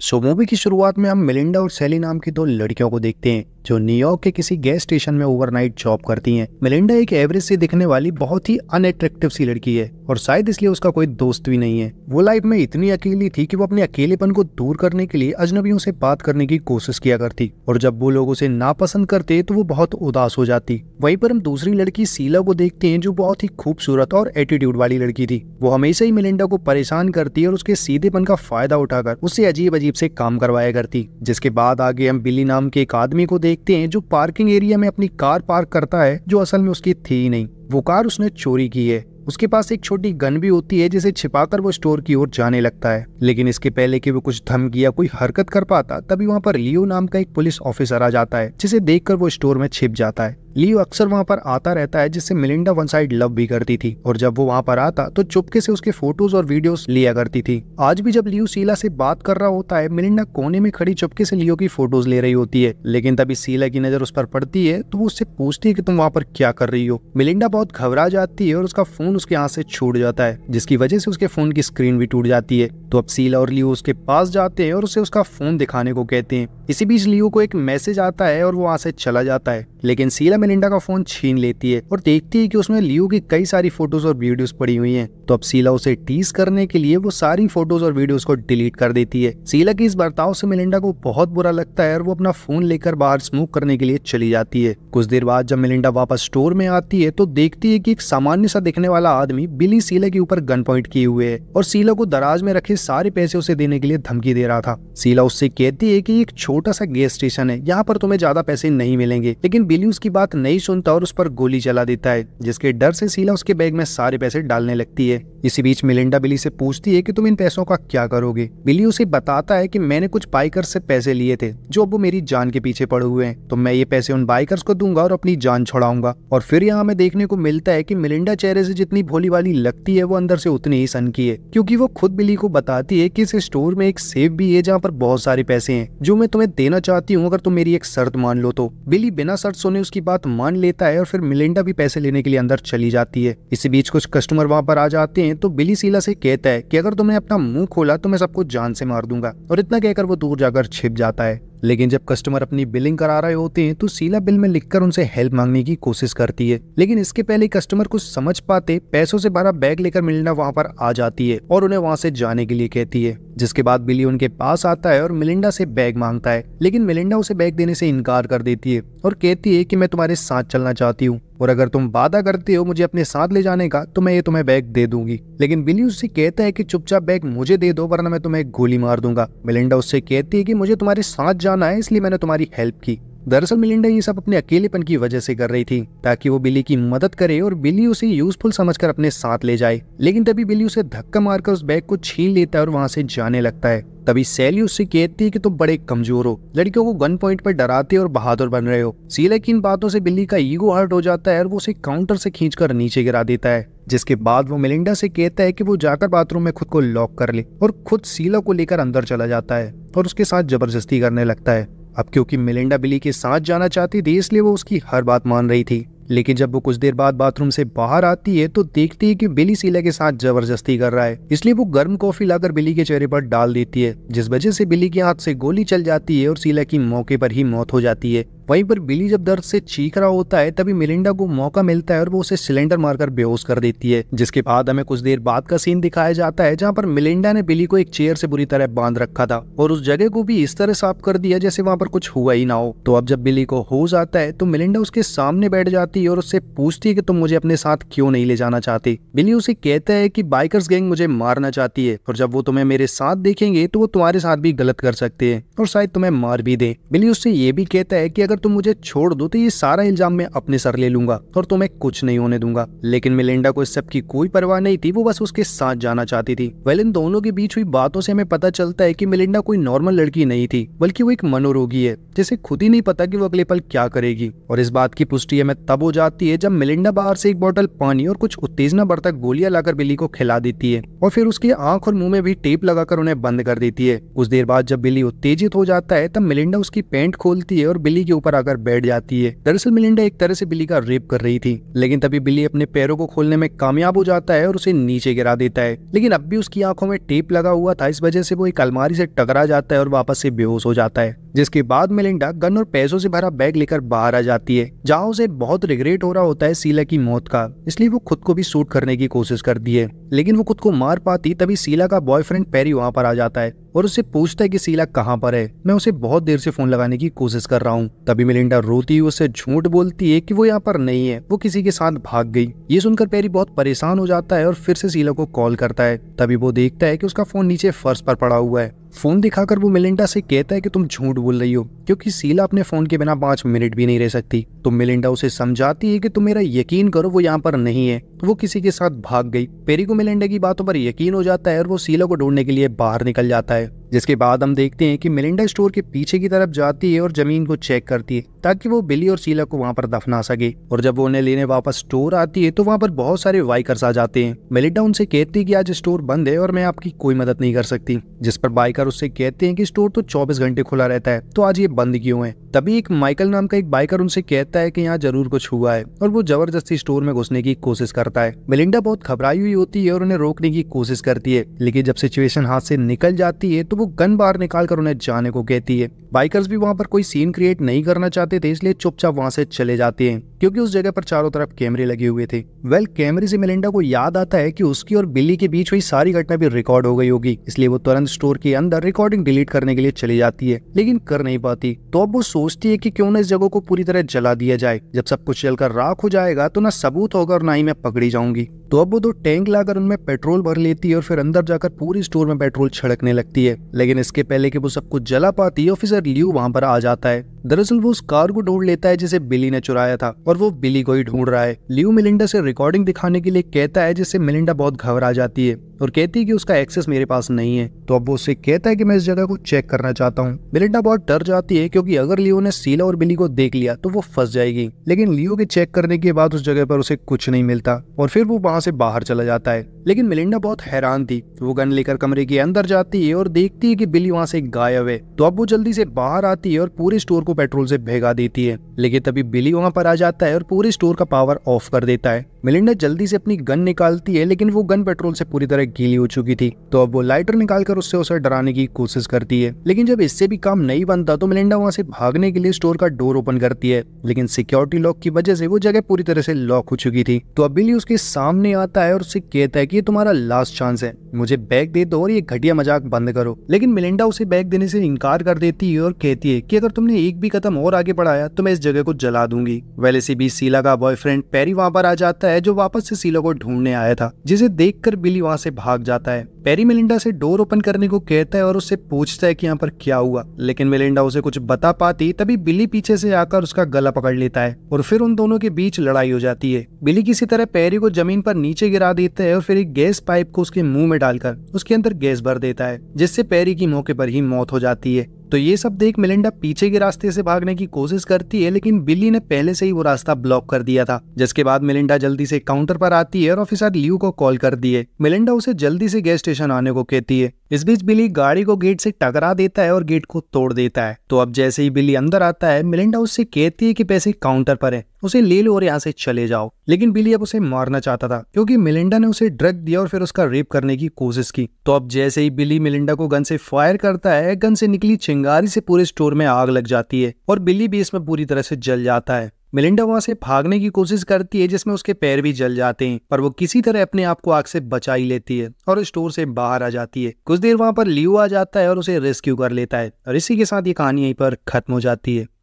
सो so, movie की शुरुआत में हम मिलिंडा और सैली नाम की दो लड़कियों को देखते हैं जो न्यूयॉर्क के किसी गैस स्टेशन में ओवरनाइट जॉब करती हैं। मिलिंडा एक एवरेज से दिखने वाली बहुत ही अनएट्रेक्टिव सी लड़की है और शायद इसलिए उसका कोई दोस्त भी नहीं है वो लाइफ में इतनी अकेली थी कि वो अपने अकेलेपन को दूर करने के लिए अजनबियों से बात करने की कोशिश किया करती और जब वो लोग उसे नापसंद करते तो वो बहुत उदास हो जाती वहीं पर हम दूसरी लड़की सीला को देखते हैं जो बहुत ही खूबसूरत और एटीट्यूड वाली लड़की थी वो हमेशा ही मिलिंडा को परेशान करती है और उसके सीधेपन का फायदा उठाकर उससे अजीब अजीब राजीव से काम करवाया करती जिसके बाद आगे हम बिल्ली नाम के एक आदमी को देखते हैं जो पार्किंग एरिया में अपनी कार पार्क करता है जो असल में उसकी थी ही नहीं वो कार उसने चोरी की है उसके पास एक छोटी गन भी होती है जिसे छिपाकर वो स्टोर की ओर जाने लगता है लेकिन इसके पहले कि वो कुछ धमकी या कोई हरकत कर पाता तभी वहाँ पर लियो नाम का एक पुलिस ऑफिसर आ जाता है जिसे देखकर वो स्टोर में छिप जाता है लियो अक्सर वहाँ पर आता रहता है जिससे मिलिंडा वन साइड लव भी करती थी और जब वो वहाँ पर आता तो चुपके से उसके फोटोज और वीडियोस लिया करती थी आज भी जब लियो सीला से बात कर रहा होता है मिलिंडा कोने में खड़ी चुपके से लियो की फोटोज ले रही होती है लेकिन तभी सीला की नजर उस पर पड़ती है तो वो उससे पूछती है की तुम वहाँ पर क्या कर रही हो मिलिंडा बहुत घबरा जाती है और उसका फोन उसके हाथ से छूट जाता है जिसकी वजह से उसके फोन की स्क्रीन भी टूट जाती है तो अब सीला और लियो उसके पास जाते हैं और उसे उसका फोन दिखाने को कहते हैं इसी बीच लियो को एक मैसेज आता है और वो वहां से चला जाता है लेकिन सीला मेलिंडा का फोन छीन लेती है और देखती है कि उसमें लियो की कई सारी फोटोज और वीडियोस पड़ी हुई हैं तो अब सीला उसे टीज करने के लिए वो सारी फोटोज और वीडियोस को डिलीट कर देती है सीला के इस बर्ताव से मेलिंडा को बहुत बुरा लगता है और वो अपना फोन लेकर बाहर स्मोक करने के लिए चली जाती है कुछ देर बाद जब मेलिंडा वापस स्टोर में आती है तो देखती है की एक सामान्य सा दिखने वाला आदमी बिली सीला के ऊपर गन पॉइंट किए हुए है और सीला को दराज में रखे सारे पैसे उसे देने के लिए धमकी दे रहा था सीला उससे कहती है की एक छोटा सा गैस स्टेशन है यहाँ पर तुम्हें ज्यादा पैसे नहीं मिलेंगे लेकिन बिली उसकी बात नहीं सुनता और उस पर गोली चला देता है जिसके डर से सीला उसके बैग में सारे पैसे डालने लगती है इसी बीच मिलिंडा बिली से पूछती है कि तुम इन पैसों का क्या करोगे बिली उसे बताता है कि मैंने कुछ बाइकर्स से पैसे लिए थे जो अब मेरी जान के पीछे पड़े हुए हैं तो मैं ये पैसे उन बाइकर्स को दूंगा और अपनी जान छोड़ाऊंगा और फिर यहाँ हमें देखने को मिलता है की मिलिंडा चेहरे से जितनी भोली वाली लगती है वो अंदर से उतनी ही सन की है क्यूँकी वो खुद बिली को बताती है की इस स्टोर में एक सेफ भी है जहाँ पर बहुत सारे पैसे है जो मैं तुम्हें देना चाहती हूँ अगर तुम मेरी एक शर्त मान लो तो बिली बिना शर्त सोने ने उसकी बात मान लेता है और फिर मिलिंडा भी पैसे लेने के लिए अंदर चली जाती है इसी बीच कुछ कस्टमर वहां पर आ जाते हैं तो बिली सीला से कहता है कि अगर तुमने अपना मुंह खोला तो मैं सबको जान से मार दूंगा और इतना कहकर वो दूर जाकर छिप जाता है लेकिन जब कस्टमर अपनी बिलिंग करा रहे होते हैं तो सीला बिल में लिखकर उनसे हेल्प मांगने की कोशिश करती है लेकिन इसके पहले कस्टमर कुछ समझ पाते पैसों से भरा बैग लेकर मिलिंडा वहाँ पर आ जाती है और उन्हें वहाँ से जाने के लिए कहती है जिसके बाद बिली उनके पास आता है और मिलिंडा से बैग मांगता है लेकिन मिलिंडा उसे बैग देने से इनकार कर देती है और कहती है की मैं तुम्हारे साथ चलना चाहती हूँ और अगर तुम वादा करते हो मुझे अपने साथ ले जाने का तो मैं ये तुम्हें बैग दे दूंगी लेकिन बिली उससे कहता है कि चुपचाप बैग मुझे दे दो वरना मैं तुम्हें गोली मार दूंगा मिलिंडा उससे कहती है कि मुझे तुम्हारे साथ जाना है इसलिए मैंने तुम्हारी हेल्प की दरअसल मिलिंडा ये सब अपने अकेलेपन की वजह से कर रही थी ताकि वो बिली की मदद करे और बिली उसे यूजफुल समझकर अपने साथ ले जाए लेकिन तभी बिली उसे धक्का मारकर उस बैग को छीन लेता है और वहाँ से जाने लगता है तभी सैली उससे कहती है कि तुम तो बड़े कमजोर हो लड़कियों को गन पॉइंट पर डराते और बहादुर बन रहे हो सीला की इन बातों से बिल्ली का ईगो हर्ट हो जाता है और वो उसे काउंटर से खींचकर नीचे गिरा देता है जिसके बाद वो मिलिंडा से कहता है कि वो जाकर बाथरूम में खुद को लॉक कर ले और खुद सीला को लेकर अंदर चला जाता है और उसके साथ जबरदस्ती करने लगता है अब क्योंकि मिलिंडा बिली के साथ जाना चाहती थी इसलिए वो उसकी हर बात मान रही थी लेकिन जब वो कुछ देर बाद बाथरूम से बाहर आती है तो देखती है कि बिली सीला के साथ जबरदस्ती कर रहा है इसलिए वो गर्म कॉफी लाकर बिली के चेहरे पर डाल देती है जिस वजह से बिली के हाथ से गोली चल जाती है और सीला की मौके पर ही मौत हो जाती है वहीं पर बिली जब दर्द से चीख रहा होता है तभी मिलिंडा को मौका मिलता है और वो उसे सिलेंडर मारकर बेहोश कर देती है जिसके बाद हमें कुछ देर बाद का सीन दिखाया जाता है जहाँ पर मिलिंडा ने बिली को एक चेयर से बुरी तरह बांध रखा था और उस जगह को भी इस तरह साफ कर दिया जैसे वहाँ पर कुछ हुआ ही ना हो तो अब जब बिली को होश आता है तो मिलिंडा उसके सामने बैठ जाती है और उससे पूछती है की तुम मुझे अपने साथ क्यों नहीं ले जाना चाहती बिली उसे कहता है की बाइकर्स गैंग मुझे मारना चाहती है और जब वो तुम्हें मेरे साथ देखेंगे तो वो तुम्हारे साथ भी गलत कर सकते है और शायद तुम्हें मार भी दे बिली उससे ये भी कहता है की अगर तुम मुझे छोड़ दो तो ये सारा इल्जाम मैं अपने सर ले लूंगा और तुम्हें कुछ नहीं होने दूंगा लेकिन मिलिंडा को इस सब की कोई परवाह नहीं थी वो बस उसके साथ जाना चाहती थी वेल इन दोनों के बीच हुई बातों से हमें पता चलता है की मिलिंडा कोई नॉर्मल लड़की नहीं थी बल्कि वो एक मनोरोगी है जिसे खुद ही नहीं पता की वो अगले पल क्या करेगी और इस बात की पुष्टि हमें तब हो जाती है जब मिलिंडा बाहर से एक बॉटल पानी और कुछ उत्तेजना बढ़ता गोलियां लाकर बिल्ली को खिला देती है और फिर उसकी आंख और मुंह में भी टेप लगाकर उन्हें बंद कर देती है कुछ देर बाद जब बिल्ली उत्तेजित हो जाता है तब मिलिंडा उसकी पैंट खोलती है और बिल्ली के ऊपर ऊपर आकर बैठ जाती है दरअसल मिलिंडा एक तरह से बिल्ली का रेप कर रही थी लेकिन तभी बिल्ली अपने पैरों को खोलने में कामयाब हो जाता है और उसे नीचे गिरा देता है लेकिन अब भी उसकी आंखों में टेप लगा हुआ था इस वजह से वो एक अलमारी से टकरा जाता है और वापस से बेहोश हो जाता है जिसके बाद मेलिंडा गन और पैसों से भरा बैग लेकर बाहर आ जाती है जहाँ उसे बहुत रिग्रेट हो रहा होता है सीला की मौत का इसलिए वो खुद को भी शूट करने की कोशिश करती है लेकिन वो खुद को मार पाती तभी सीला का बॉयफ्रेंड पैरी वहाँ पर आ जाता है और उसे पूछता है कि सीला कहाँ पर है मैं उसे बहुत देर से फोन लगाने की कोशिश कर रहा हूँ तभी मिलिंडा रोती हुई उसे झूठ बोलती है कि वो यहाँ पर नहीं है वो किसी के साथ भाग गई ये सुनकर पैरी बहुत परेशान हो जाता है और फिर से सीला को कॉल करता है तभी वो देखता है कि उसका फोन नीचे फर्श पर पड़ा हुआ है फ़ोन दिखाकर वो मिलिंडा से कहता है कि तुम झूठ बोल रही हो क्योंकि सीला अपने फ़ोन के बिना पांच मिनट भी नहीं रह सकती तो मिलिंडा उसे समझाती है कि तुम मेरा यकीन करो वो यहाँ पर नहीं है तो वो किसी के साथ भाग गई पेरी को मिलिंडा की बातों पर यकीन हो जाता है और वो सीला को ढूंढने के लिए बाहर निकल जाता है जिसके बाद हम देखते हैं कि मिलिंडा स्टोर के पीछे की तरफ जाती है और जमीन को चेक करती है ताकि वो बिली और शीला को वहाँ पर दफना सके और जब वो उन्हें लेने वापस स्टोर आती है तो वहाँ पर बहुत सारे वाइकर्स आ जाते हैं मिलिंडा उनसे कहती है कि आज स्टोर बंद है और मैं आपकी कोई मदद नहीं कर सकती जिस पर बाइकर उससे कहते हैं कि स्टोर तो चौबीस घंटे खुला रहता है तो आज ये बंद क्यों है तभी एक माइकल नाम का एक बाइकर उनसे कहता है कि यहाँ जरूर कुछ हुआ है और वो जबरदस्ती स्टोर में घुसने की कोशिश करता है मिलिंडा बहुत घबराई हुई होती है और उन्हें रोकने की कोशिश करती है लेकिन जब सिचुएशन हाथ से निकल जाती है तो वो गन बार निकाल कर उन्हें जाने को कहती है बाइकर्स भी वहाँ पर कोई सीन क्रिएट नहीं करना चाहते थे इसलिए चुपचाप वहाँ से चले जाते हैं क्योंकि उस जगह पर चारों तरफ कैमरे लगे हुए थे वेल कैमरे से मिलिंडा को याद आता है कि उसकी और बिल्ली के बीच हुई सारी घटना भी रिकॉर्ड हो गई होगी इसलिए वो तुरंत स्टोर के अंदर रिकॉर्डिंग डिलीट करने के लिए चली जाती है लेकिन कर नहीं पाती तो अब वो सोचती है कि क्यों ना इस जगह को पूरी तरह जला दिया जाए जब सब कुछ जलकर राख हो जाएगा तो ना सबूत होगा और ना ही मैं पकड़ी जाऊंगी तो अब वो दो टैंक लाकर उनमें पेट्रोल भर लेती है और फिर अंदर जाकर पूरी स्टोर में पेट्रोल छिड़कने लगती है लेकिन इसके पहले कि वो सब कुछ जला पाती ऑफिसर लियू वहां पर आ जाता है दरअसल वो उस कार को ढूंढ लेता है जिसे बिली ने चुराया था और वो बिली को ही ढूंढ रहा है लियो मिलिंडा से रिकॉर्डिंग दिखाने के लिए कहता है जिससे मिलिंडा बहुत घबरा जाती है और कहती है कि उसका एक्सेस मेरे पास नहीं है तो अब वो उससे कहता है कि मैं इस जगह को चेक करना चाहता हूँ बिलिंडा बहुत डर जाती है क्योंकि अगर लियो ने सीला और बिली को देख लिया तो वो फंस जाएगी लेकिन लियो के चेक करने के बाद उस जगह पर उसे कुछ नहीं मिलता और फिर वो वहाँ से बाहर चला जाता है लेकिन मिलिंडा बहुत हैरान थी वो गन लेकर कमरे के अंदर जाती है और देखती है कि बिली वहाँ से गायब है तो अब वो जल्दी से बाहर आती है और पूरे स्टोर को पेट्रोल से भेगा देती है लेकिन तभी बिली वहाँ पर आ जाता है और पूरे स्टोर का पावर ऑफ कर देता है मिलिंडा जल्दी से अपनी गन निकालती है लेकिन वो गन पेट्रोल से पूरी तरह गीली हो चुकी थी तो अब वो लाइटर निकालकर उससे उसे डराने की कोशिश करती है लेकिन जब इससे भी काम नहीं बनता तो मिलिंडा वहां से भागने के लिए स्टोर का डोर ओपन करती है लेकिन सिक्योरिटी लॉक की वजह से वो जगह पूरी तरह से लॉक हो चुकी थी तो अब बिली उसके सामने आता है और उससे कहता है की तुम्हारा लास्ट चांस है मुझे बैग दे दो और ये घटिया मजाक बंद करो लेकिन मिलिंडा उसे बैग देने से इनकार कर देती है और कहती है की अगर तुमने एक भी कदम और आगे बढ़ाया तो मैं इस जगह को जला दूंगी वैसे भी सीला का बॉयफ्रेंड पैरी वहां पर आ जाता है होता है जो वापस से सीलो को ढूंढने आया था जिसे देखकर बिली वहां से भाग जाता है पेरी मेलिंडा से डोर ओपन करने को कहता है और उससे पूछता है कि यहाँ पर क्या हुआ लेकिन मेलिंडा उसे कुछ बता पाती तभी बिली पीछे से आकर उसका गला पकड़ लेता है और फिर उन दोनों के बीच लड़ाई हो जाती है बिली किसी तरह पैरी को जमीन पर नीचे गिरा देता है और फिर एक गैस पाइप को उसके मुंह में डालकर उसके अंदर गैस भर देता है जिससे पैरी की मौके पर ही मौत हो जाती है तो ये सब देख मिलिंडा पीछे के रास्ते से भागने की कोशिश करती है लेकिन बिल्ली ने पहले से ही वो रास्ता ब्लॉक कर दिया था जिसके बाद मिलिंडा जल्दी से काउंटर पर आती है और ऑफिसर लियू को कॉल कर दिए मिलिंडा उसे जल्दी से गैस स्टेशन आने को कहती है इस बीच बिली गाड़ी को गेट से टकरा देता है और गेट को तोड़ देता है तो अब जैसे ही बिली अंदर आता है मिलिंडा उससे कहती है कि पैसे काउंटर पर है उसे ले लो और यहाँ से चले जाओ लेकिन बिली अब उसे मारना चाहता था क्योंकि मिलिंडा ने उसे ड्रग दिया और फिर उसका रेप करने की कोशिश की तो अब जैसे ही बिली मिलिंडा को गन से फायर करता है गन से निकली चिंगारी से पूरे स्टोर में आग लग जाती है और बिली भी इसमें पूरी तरह से जल जाता है मिलिंडा वहां से भागने की कोशिश करती है जिसमें उसके पैर भी जल जाते हैं पर वो किसी तरह अपने आप को आग से बचा ही लेती है और स्टोर से बाहर आ जाती है कुछ देर वहां पर लियो आ जाता है और उसे रेस्क्यू कर लेता है और इसी के साथ ये कहानी यहीं पर खत्म हो जाती है